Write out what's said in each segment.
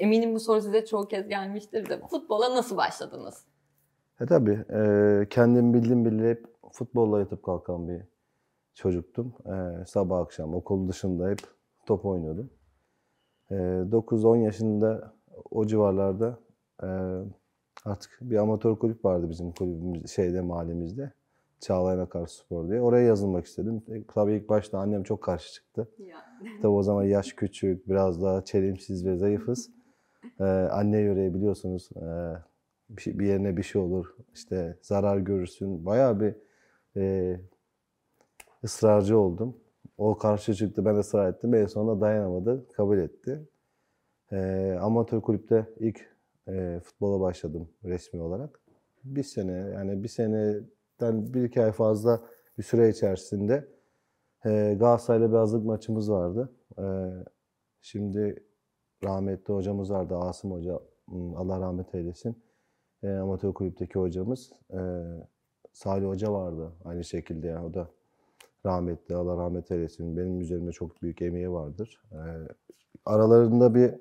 Eminim bu soru size çoğu kez gelmiştir de. Futbola nasıl başladınız? E tabi E, kendim bildim bileli hep futbolla yatıp kalkan bir çocuktum. E, sabah akşam okul dışında hep top oynuyordum. E, 9-10 yaşında o civarlarda e, artık bir amatör kulüp vardı bizim kulübümüz şeyde mahallemizde. Çağlayan Akarspor diye. Oraya yazılmak istedim. E, tabii ilk başta annem çok karşı çıktı. Yani. Tabii o zaman yaş küçük, biraz daha çelimsiz ve zayıfız. Ee, anne yüreği biliyorsunuz e, bir, şey, bir yerine bir şey olur. işte zarar görürsün. Bayağı bir e, ısrarcı oldum. O karşı çıktı, ben ısrar ettim. En sonunda dayanamadı, kabul etti. E, amatör kulüpte ilk e, futbola başladım resmi olarak. Bir sene, yani bir seneden bir iki ay fazla bir süre içerisinde e, Galatasaray'la bir hazırlık maçımız vardı. E, şimdi rahmetli hocamız vardı Asım Hoca. Hmm, Allah rahmet eylesin. E, amatör kulüpteki hocamız. E, Salih Hoca vardı aynı şekilde yani o da rahmetli Allah rahmet eylesin. Benim üzerimde çok büyük emeği vardır. E, aralarında bir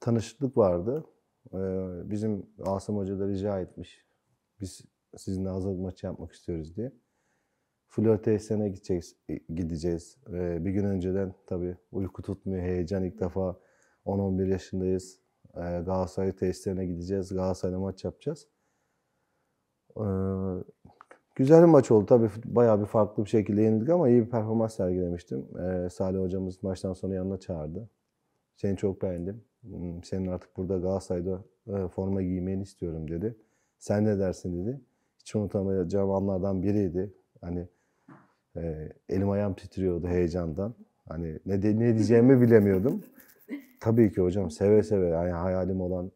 tanışıklık vardı. E, bizim Asım Hoca da rica etmiş. Biz sizinle hazırlık maçı yapmak istiyoruz diye. Flör tesisine gideceğiz. gideceğiz. E, bir gün önceden tabii uyku tutmuyor, heyecan ilk defa 10-11 yaşındayız. E, Galatasaray testlerine gideceğiz. Galatasaray'la maç yapacağız. Ee, güzel bir maç oldu. Tabii bayağı bir farklı bir şekilde yenildik ama iyi bir performans sergilemiştim. Ee, Salih hocamız maçtan sonra yanına çağırdı. Seni çok beğendim. Hmm, senin artık burada Galatasaray'da e, forma giymeni istiyorum dedi. Sen ne dersin dedi. Hiç unutamayacağım anlardan biriydi. Hani e, elim ayağım titriyordu heyecandan. Hani ne, ne diyeceğimi bilemiyordum. Tabii ki hocam seve seve yani hayalim olan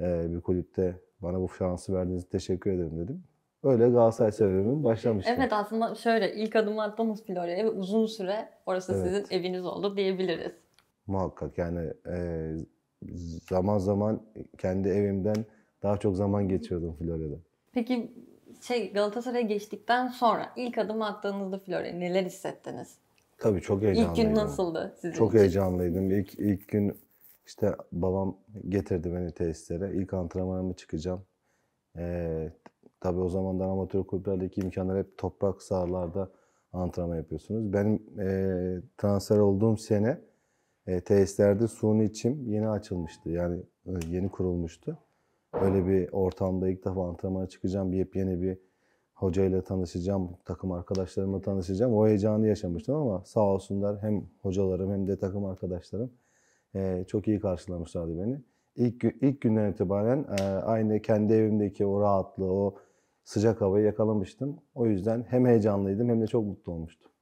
e, bir kulüpte bana bu şansı verdiğiniz teşekkür ederim dedim. Öyle Galatasaray sebebimin başlamıştı. Evet aslında şöyle ilk adımı attınız Florya'ya ve uzun süre orası evet. sizin eviniz oldu diyebiliriz. Muhakkak yani e, zaman zaman kendi evimden daha çok zaman geçiyordum Florya'da. Peki şey Galatasaray'a geçtikten sonra ilk adım attığınızda Florya neler hissettiniz? Tabii çok heyecanlıydım. İlk gün nasıldı sizin Çok için? heyecanlıydım. İlk, ilk gün işte babam getirdi beni tesislere. İlk antrenmanımı çıkacağım. Ee, tabii o zamandan amatör kulüplerdeki imkanlar hep toprak sahalarda antrenman yapıyorsunuz. Benim e, transfer olduğum sene e, tesislerde suni içim yeni açılmıştı. Yani e, yeni kurulmuştu. Öyle bir ortamda ilk defa antrenmana çıkacağım. Bir yepyeni bir Hoca ile tanışacağım, takım arkadaşlarımla tanışacağım. O heyecanı yaşamıştım ama sağ olsunlar hem hocalarım hem de takım arkadaşlarım e, çok iyi karşılamışlardı beni. İlk, ilk günden itibaren e, aynı kendi evimdeki o rahatlığı, o sıcak havayı yakalamıştım. O yüzden hem heyecanlıydım hem de çok mutlu olmuştum.